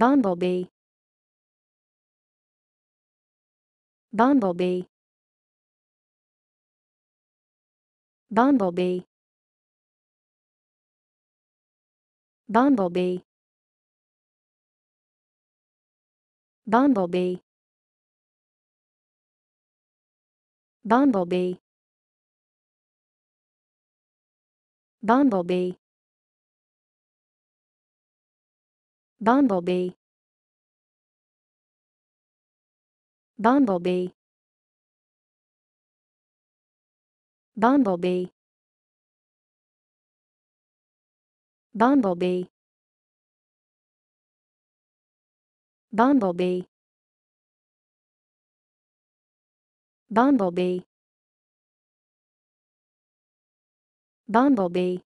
Bumblebee Bumblebee Bumblebee Bumblebee Bumblebee Bumblebee Bumblebee Bumblebee Bumblebee Bumblebee Bumblebee Bumblebee Bumblebee Bumblebee